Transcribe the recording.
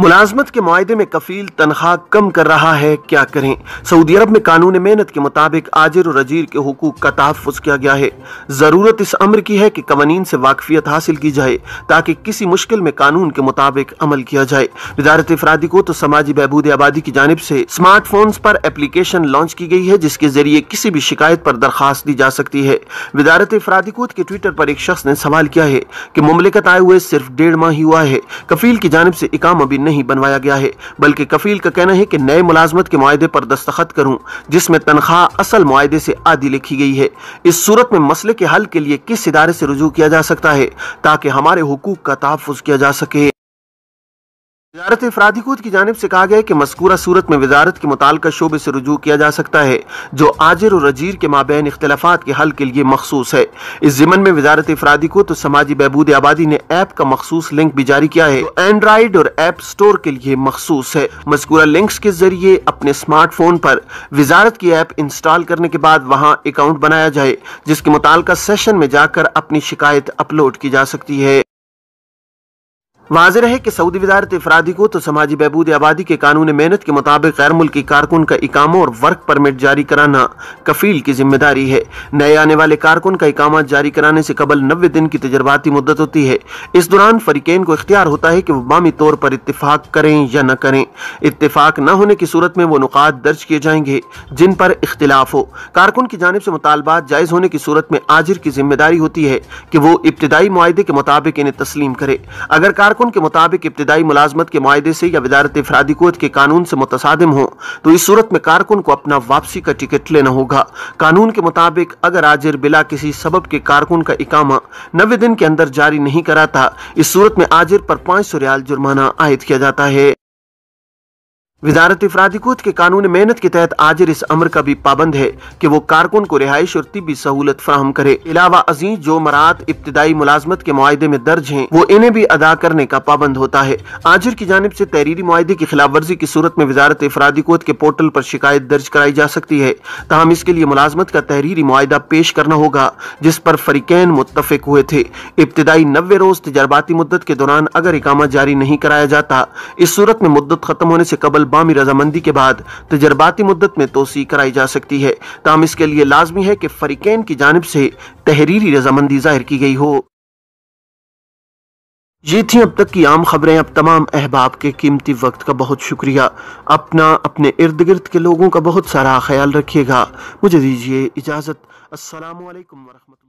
मुलाजमत के मुआदे में कफील तनख्वाह कम कर रहा है क्या करें सऊदी अरब में कानून मेहनत के मुताबिक आजिर और अजीर के हकूक का तहफ़ किया गया है ज़रूरत इस अमर की है कि कवानीन से वाकफियत हासिल की जाए ताकि किसी मुश्किल में कानून के मुताबिक अमल किया जाए वजारत अफरादी को तो समाजी बहबूद आबादी की जानब से स्मार्टफोन पर एप्लीकेशन लॉन्च की गई है जिसके जरिए किसी भी शिकायत पर दरख्वास्त दी जा सकती है वजारत अफरादी को के ट्विटर पर एक शख्स ने सवाल किया है कि मुमलिकत आए हुए सिर्फ डेढ़ माह ही हुआ है कफील की जानब से इकाम अभी नहीं बनवाया गया है बल्कि कफील का कहना है कि नए मुलाजमत के मुआदे पर दस्तखत करूं जिसमें तनख्वाह असल मुआदे से आधी लिखी गई है इस सूरत में मसले के हल के लिए किस इदारे से रुजू किया जा सकता है ताकि हमारे हकूक का तहफ़ किया जा सके वजारत अफराधीकूद की जानब से कहा गया कि मस्कूरा सूरत में वजारत के मुताल शोबे से रजू किया जा सकता है जो आजिर और रजीर के माबेन इख्तलाफात के हल के लिए मखसूस है इस ज़िमन में वजारत अफराधीकूद और समाजी बहबूद आबादी ने ऐप का मखसूस लिंक भी जारी किया है तो एंड्राइड और ऐप स्टोर के लिए मखसूस है मस्कूरा लिंक के जरिए अपने स्मार्टफोन पर वजारत की ऐप इंस्टॉल करने के बाद वहाँ अकाउंट बनाया जाए जिसके मुतल सेशन में जाकर अपनी शिकायत अपलोड की जा सकती है वाज है कि सऊदी वजारत अफराधी को तो समाजी बहबूद आबादी के कानून मेहनत के मुताबिक गैर मुल्की कारकुन का इकामा और वर्क परमिट जारी कराना कफील की जिम्मेदारी है नए आने वाले कारकुन का इकामा जारी कराने से कबल नबे दिन की तजर्बाती मुद्दत होती है इस दौरान फरीकैन को इख्तियार होता है कि वह बामी तौर पर इतफाक करें या न करें इतफाक न होने की सूरत में वो नुकात दर्ज किए जाएंगे जिन पर इख्तिलाफ हो कारकुन की जानब से मुतालबात जायज़ होने की सूरत में आजिर की जिम्मेदारी होती है कि वो इब्तदाई माहे के मुताबिक इन्हें तस्लीम करे अगर कार कारकुन के मुताबिक इब्तदाई मुलाजमत के मुआदे से या वजारत अफरादी कोत के कानून से मुतसादम हो तो इस सूरत में कारकुन को अपना वापसी का टिकट लेना होगा कानून के मुताबिक अगर आजिर बिला किसी सबब के कारकुन का इकामा नबे दिन के अंदर जारी नहीं कराता इस सूरत में आजिर पर पाँच सौ रियाल जुर्माना आयद किया जाता है वजारत इफरादीकूत के कानून मेहनत के तहत आजिर इस अमर का भी पाबंद है की वो कारकुन को रिहाइश और तिबी सहूलत फ्राहम करे इलावा अजीज जो मरात इब्तदाई मुलाजमत के मुआदे में दर्ज है वो इन्हें भी अदा करने का पाबंद होता है आजिर की जानब ऐसी तहरीरी माहे की खिलाफ वर्जी की सूरत में वजारत इफरादीकूत के पोर्टल आरोप शिकायत दर्ज कराई जा सकती है तहम इसके लिए मुलाजमत का तहरीरी माहा पेश करना होगा जिस पर फरीकैन मुतफिक हुए थे इब्तदाई नबे रोज तजर्बाती मुद्दत के दौरान अगर इकामा जारी नहीं कराया जाता इस सूरत में मुद्दत खत्म होने ऐसी कबल अकवामी रजामंदी के बाद तजर्बाती मुद्दत में तोसी कराई जा सकती है तमाम इसके लिए लाजमी है कि फरीकैन की जानब से तहरीरी रजामंदी जाहिर की गई हो ये थी अब तक की आम खबरें अब तमाम अहबाब के कीमती वक्त का बहुत शुक्रिया अपना अपने इर्द गिर्द के लोगों का बहुत सारा ख्याल रखिएगा मुझे दीजिए इजाज़त असलकम वरहमत